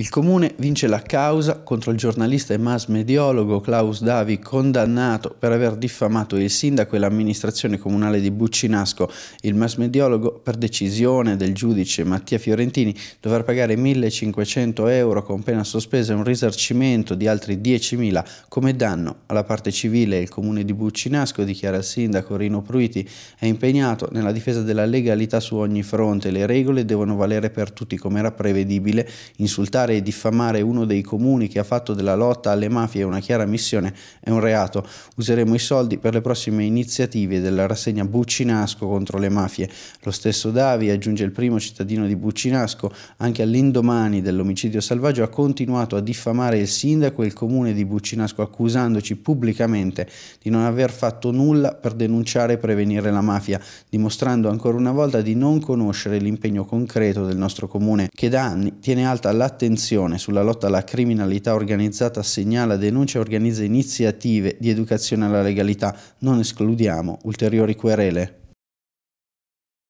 Il comune vince la causa contro il giornalista e mass mediologo Klaus Davi, condannato per aver diffamato il sindaco e l'amministrazione comunale di Buccinasco. Il mass mediologo, per decisione del giudice Mattia Fiorentini, dovrà pagare 1.500 euro con pena sospesa e un risarcimento di altri 10.000 come danno alla parte civile. Il comune di Buccinasco, dichiara il sindaco Rino Pruiti, è impegnato nella difesa della legalità su ogni fronte. Le regole devono valere per tutti, come era prevedibile. Insultare insultare e diffamare uno dei comuni che ha fatto della lotta alle mafie una chiara missione è un reato. Useremo i soldi per le prossime iniziative della rassegna Buccinasco contro le mafie. Lo stesso Davi, aggiunge il primo cittadino di Buccinasco, anche all'indomani dell'omicidio selvaggio ha continuato a diffamare il sindaco e il comune di Buccinasco accusandoci pubblicamente di non aver fatto nulla per denunciare e prevenire la mafia, dimostrando ancora una volta di non conoscere l'impegno concreto del nostro comune che da anni tiene alta l'attenzione Convenzione sulla lotta alla criminalità organizzata segnala, denuncia e organizza iniziative di educazione alla legalità. Non escludiamo ulteriori querele.